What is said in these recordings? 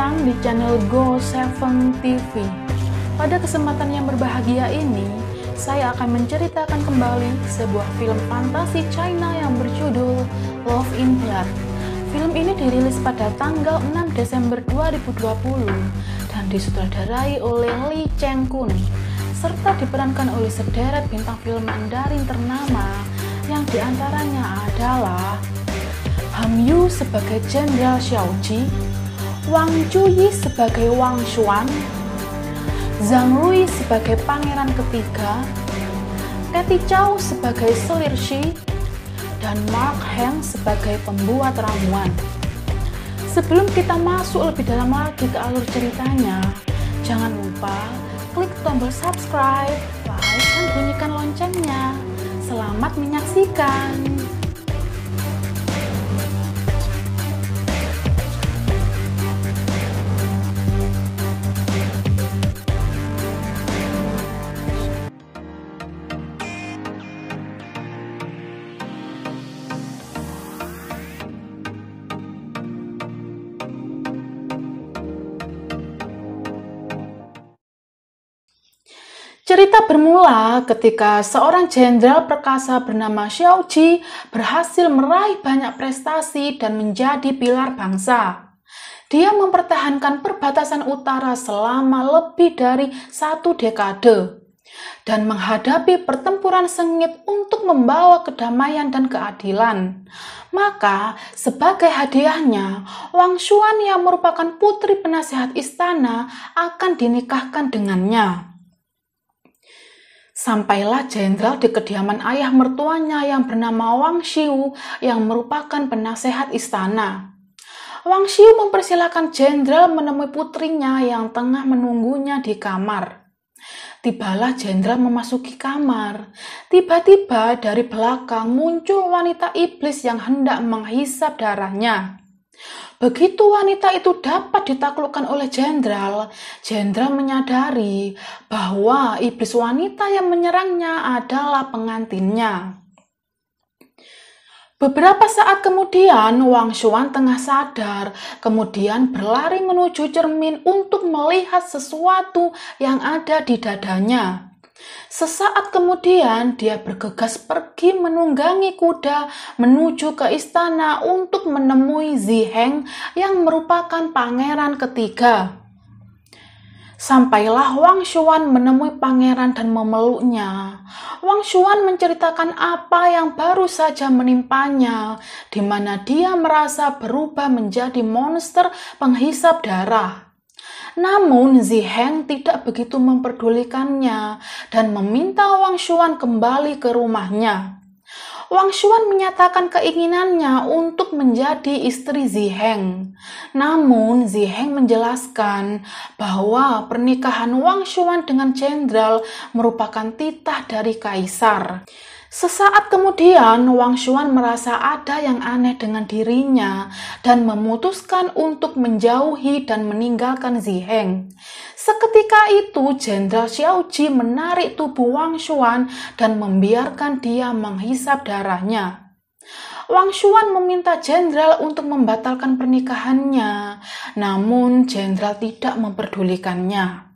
datang di channel Go7 TV. Pada kesempatan yang berbahagia ini, saya akan menceritakan kembali sebuah film fantasi China yang berjudul Love in Blood. Film ini dirilis pada tanggal 6 Desember 2020 dan disutradarai oleh Lee Cheng Kun serta diperankan oleh sederet bintang film Mandarin ternama yang diantaranya adalah Ham Yu sebagai Jenderal Xiaoji, Wang Chuyi sebagai Wang Xuan, Zhang Rui sebagai pangeran ketiga, Kathy Chow sebagai selir Shi, dan Mark Heng sebagai pembuat ramuan. Sebelum kita masuk lebih dalam lagi ke alur ceritanya, jangan lupa klik tombol subscribe, like, dan bunyikan loncengnya. Selamat menyaksikan! Cerita bermula ketika seorang jenderal perkasa bernama Xiao Ji berhasil meraih banyak prestasi dan menjadi pilar bangsa. Dia mempertahankan perbatasan utara selama lebih dari satu dekade dan menghadapi pertempuran sengit untuk membawa kedamaian dan keadilan. Maka, sebagai hadiahnya, Wang Xuan yang merupakan putri penasehat istana akan dinikahkan dengannya. Sampailah jenderal di kediaman ayah mertuanya yang bernama Wang Xiu yang merupakan penasehat istana. Wang Xiu mempersilahkan jenderal menemui putrinya yang tengah menunggunya di kamar. Tibalah jenderal memasuki kamar. Tiba-tiba dari belakang muncul wanita iblis yang hendak menghisap darahnya. Begitu wanita itu dapat ditaklukkan oleh jenderal, jenderal menyadari bahwa iblis wanita yang menyerangnya adalah pengantinnya. Beberapa saat kemudian, Wang Xuan tengah sadar, kemudian berlari menuju cermin untuk melihat sesuatu yang ada di dadanya. Sesaat kemudian dia bergegas pergi menunggangi kuda menuju ke istana untuk menemui Ziheng yang merupakan pangeran ketiga. Sampailah Wang Xuan menemui pangeran dan memeluknya. Wang Xuan menceritakan apa yang baru saja menimpanya, di mana dia merasa berubah menjadi monster penghisap darah. Namun Ziheng tidak begitu memperdulikannya dan meminta Wang Xuan kembali ke rumahnya. Wang Xuan menyatakan keinginannya untuk menjadi istri Ziheng. Namun, Ziheng menjelaskan bahwa pernikahan Wang Xuan dengan jenderal merupakan titah dari kaisar. Sesaat kemudian, Wang Xuan merasa ada yang aneh dengan dirinya dan memutuskan untuk menjauhi dan meninggalkan Ziheng. Seketika itu, Jenderal Xiaoji menarik tubuh Wang Xuan dan membiarkan dia menghisap darahnya. Wang Xuan meminta jenderal untuk membatalkan pernikahannya, namun jenderal tidak memperdulikannya.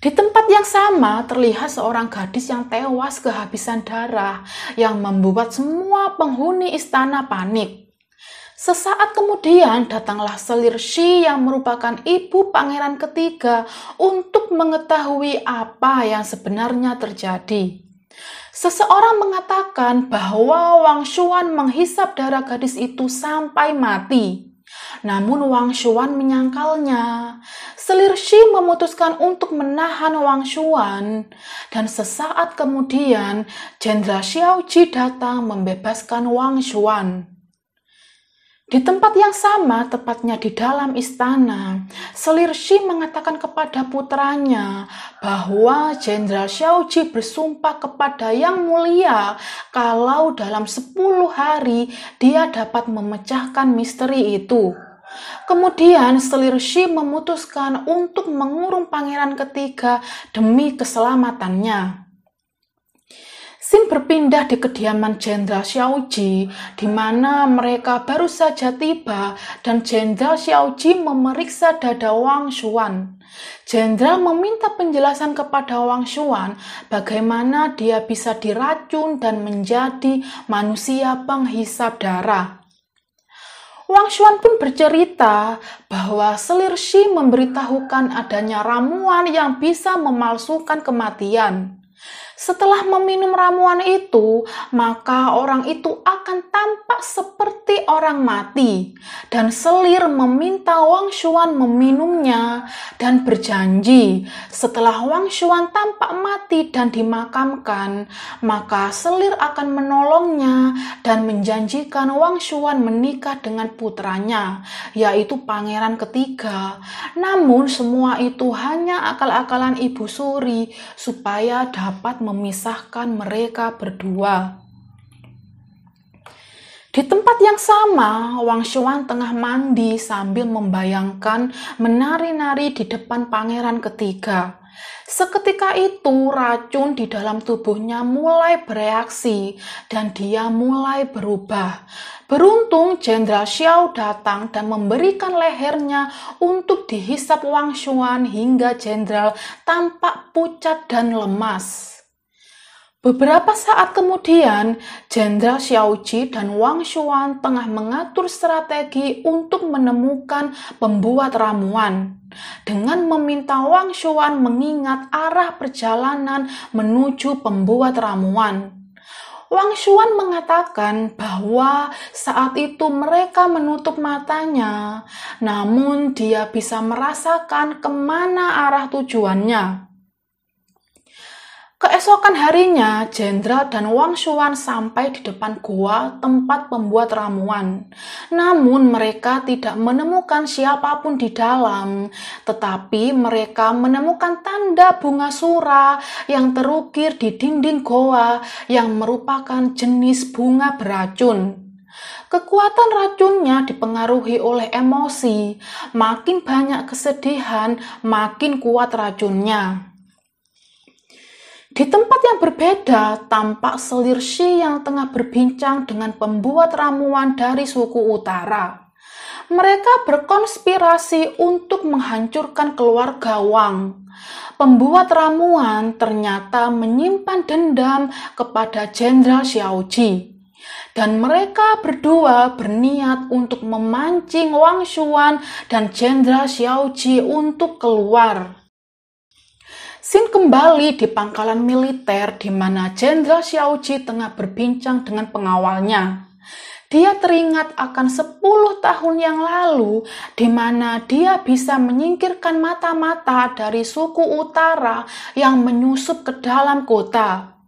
Di tempat yang sama terlihat seorang gadis yang tewas kehabisan darah yang membuat semua penghuni istana panik. Sesaat kemudian datanglah selir Shi yang merupakan ibu pangeran ketiga untuk mengetahui apa yang sebenarnya terjadi. Seseorang mengatakan bahwa Wang Xuan menghisap darah gadis itu sampai mati. Namun Wang Shuan menyangkalnya. Selir Shi memutuskan untuk menahan Wang Shuan. dan sesaat kemudian Jenderal Xiao Xiaoji datang membebaskan Wang Shuan. Di tempat yang sama, tepatnya di dalam istana, Selir mengatakan kepada putranya bahwa Jenderal Xiaoji bersumpah kepada Yang Mulia kalau dalam 10 hari dia dapat memecahkan misteri itu. Kemudian Selir memutuskan untuk mengurung pangeran ketiga demi keselamatannya. Sim berpindah di kediaman Jenderal Xiaoji, di mana mereka baru saja tiba dan Jenderal Xiaoji memeriksa dada Wang Xuan. Jenderal meminta penjelasan kepada Wang Xuan bagaimana dia bisa diracun dan menjadi manusia penghisap darah. Wang Xuan pun bercerita bahwa Selir Shi memberitahukan adanya ramuan yang bisa memalsukan kematian. Setelah meminum ramuan itu, maka orang itu akan tampak seperti orang mati. Dan selir meminta Wang Xuan meminumnya dan berjanji, setelah Wang Xuan tampak mati dan dimakamkan, maka selir akan menolongnya dan menjanjikan Wang Xuan menikah dengan putranya, yaitu pangeran ketiga. Namun semua itu hanya akal-akalan Ibu Suri supaya dapat memisahkan mereka berdua. Di tempat yang sama, Wang Xuan tengah mandi sambil membayangkan menari-nari di depan pangeran ketiga. Seketika itu, racun di dalam tubuhnya mulai bereaksi dan dia mulai berubah. Beruntung, Jenderal Xiao datang dan memberikan lehernya untuk dihisap Wang Xuan hingga Jenderal tampak pucat dan lemas. Beberapa saat kemudian, Jenderal Xiaoji dan Wang Xuan tengah mengatur strategi untuk menemukan pembuat ramuan dengan meminta Wang Xuan mengingat arah perjalanan menuju pembuat ramuan. Wang Xuan mengatakan bahwa saat itu mereka menutup matanya, namun dia bisa merasakan kemana arah tujuannya. Keesokan harinya, Jenderal dan Wang Shuan sampai di depan goa tempat pembuat ramuan. Namun mereka tidak menemukan siapapun di dalam, tetapi mereka menemukan tanda bunga sura yang terukir di dinding goa yang merupakan jenis bunga beracun. Kekuatan racunnya dipengaruhi oleh emosi. Makin banyak kesedihan, makin kuat racunnya. Di tempat yang berbeda, tampak selir Shi yang tengah berbincang dengan pembuat ramuan dari suku utara. Mereka berkonspirasi untuk menghancurkan keluarga Wang. Pembuat ramuan ternyata menyimpan dendam kepada Jenderal Xiaoji. Dan mereka berdua berniat untuk memancing Wang Xuan dan Jenderal Xiaoji untuk keluar. Sin kembali di pangkalan militer di mana Jenderal Xiaoji tengah berbincang dengan pengawalnya. Dia teringat akan 10 tahun yang lalu di mana dia bisa menyingkirkan mata-mata dari suku utara yang menyusup ke dalam kota.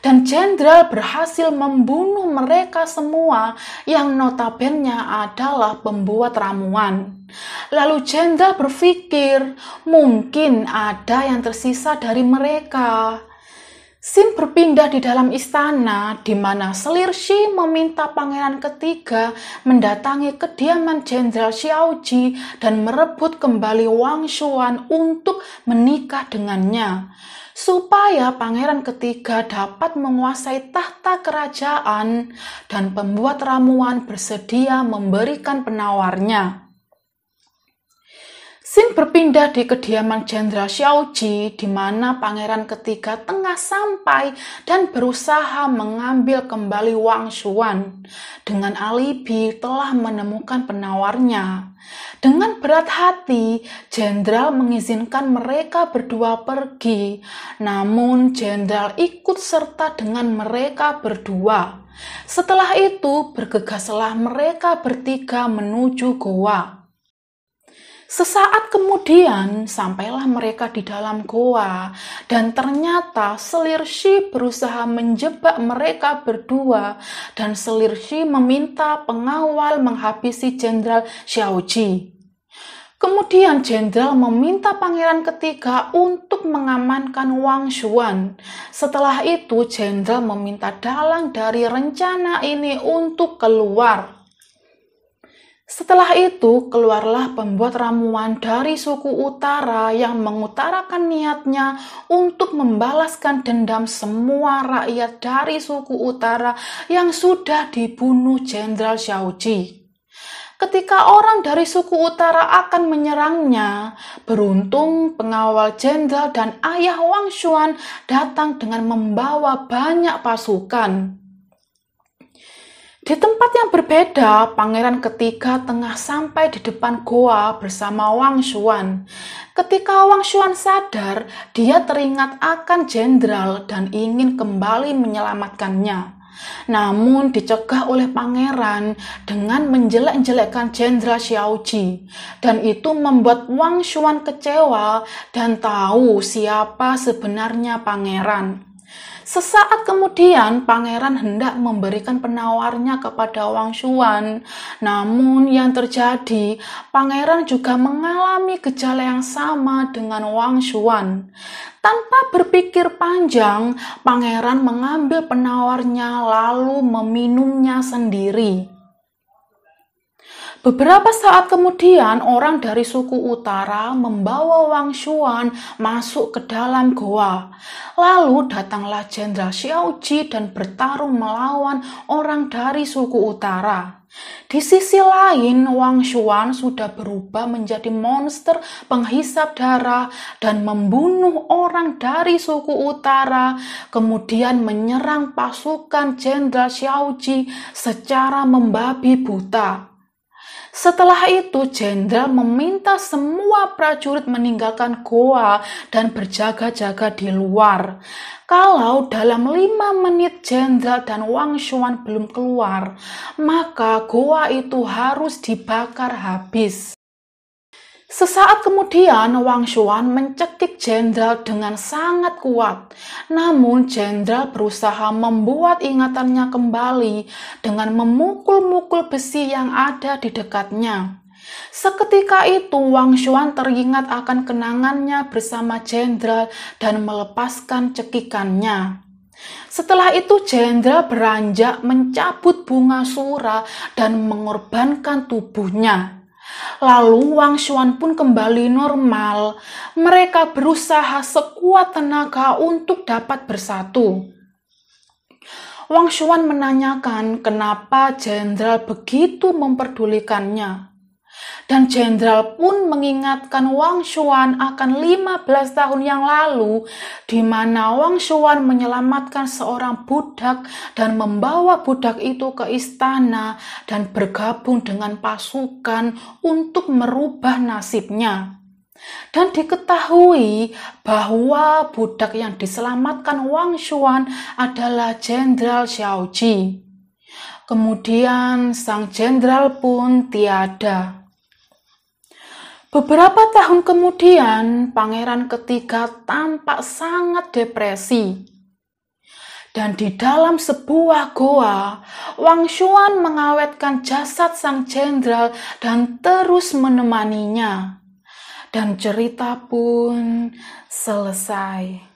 Dan jenderal berhasil membunuh mereka semua yang notabene adalah pembuat ramuan. Lalu jenderal berpikir, mungkin ada yang tersisa dari mereka. Sim berpindah di dalam istana, di mana selir Shi meminta pangeran ketiga mendatangi kediaman Jenderal Xiaoji dan merebut kembali Wang Xuan untuk menikah dengannya supaya pangeran ketiga dapat menguasai tahta kerajaan dan pembuat ramuan bersedia memberikan penawarnya. Sin berpindah di kediaman Jenderal Xiaoji di mana pangeran ketiga tengah sampai dan berusaha mengambil kembali Wang Xuan dengan alibi telah menemukan penawarnya. Dengan berat hati, Jenderal mengizinkan mereka berdua pergi, namun Jenderal ikut serta dengan mereka berdua. Setelah itu, bergegaslah mereka bertiga menuju goa. Sesaat kemudian sampailah mereka di dalam goa dan ternyata Selirshi berusaha menjebak mereka berdua dan Selirshi meminta pengawal menghabisi Jenderal Xiaoji. Kemudian jenderal meminta pangeran ketiga untuk mengamankan Wang Xuan. Setelah itu jenderal meminta dalang dari rencana ini untuk keluar. Setelah itu, keluarlah pembuat ramuan dari suku utara yang mengutarakan niatnya untuk membalaskan dendam semua rakyat dari suku utara yang sudah dibunuh Jenderal Xiaoji. Ketika orang dari suku utara akan menyerangnya, beruntung pengawal jenderal dan ayah Wang Xuan datang dengan membawa banyak pasukan. Di tempat yang berbeda, pangeran ketiga tengah sampai di depan goa bersama Wang Xuan. Ketika Wang Xuan sadar, dia teringat akan jenderal dan ingin kembali menyelamatkannya. Namun dicegah oleh pangeran dengan menjelek-jelekkan jenderal Xiaoji dan itu membuat Wang Xuan kecewa dan tahu siapa sebenarnya pangeran. Sesaat kemudian, pangeran hendak memberikan penawarnya kepada Wang Xuan. Namun yang terjadi, pangeran juga mengalami gejala yang sama dengan Wang Xuan. Tanpa berpikir panjang, pangeran mengambil penawarnya lalu meminumnya sendiri. Beberapa saat kemudian, orang dari suku utara membawa Wang Xuan masuk ke dalam goa. Lalu datanglah Jenderal Xiaoji dan bertarung melawan orang dari suku utara. Di sisi lain, Wang Xuan sudah berubah menjadi monster penghisap darah dan membunuh orang dari suku utara, kemudian menyerang pasukan Jenderal Xiaoji secara membabi buta. Setelah itu, jenderal meminta semua prajurit meninggalkan goa dan berjaga-jaga di luar. Kalau dalam lima menit jenderal dan Wang Xuan belum keluar, maka goa itu harus dibakar habis. Sesaat kemudian, Wang Xuan mencekik jenderal dengan sangat kuat. Namun, jenderal berusaha membuat ingatannya kembali dengan memukul-mukul besi yang ada di dekatnya. Seketika itu, Wang Xuan teringat akan kenangannya bersama jenderal dan melepaskan cekikannya. Setelah itu jenderal beranjak mencabut bunga sura dan mengorbankan tubuhnya. Lalu Wang Xuan pun kembali normal. Mereka berusaha sekuat tenaga untuk dapat bersatu. Wang Xuan menanyakan kenapa jenderal begitu memperdulikannya. Dan jenderal pun mengingatkan Wang Xuan akan 15 tahun yang lalu di mana Wang Xuan menyelamatkan seorang budak dan membawa budak itu ke istana dan bergabung dengan pasukan untuk merubah nasibnya. Dan diketahui bahwa budak yang diselamatkan Wang Xuan adalah Jenderal Xiaoji. Kemudian sang jenderal pun tiada. Beberapa tahun kemudian, pangeran ketiga tampak sangat depresi. Dan di dalam sebuah goa, Wang Xuan mengawetkan jasad sang jenderal dan terus menemaninya. Dan cerita pun selesai.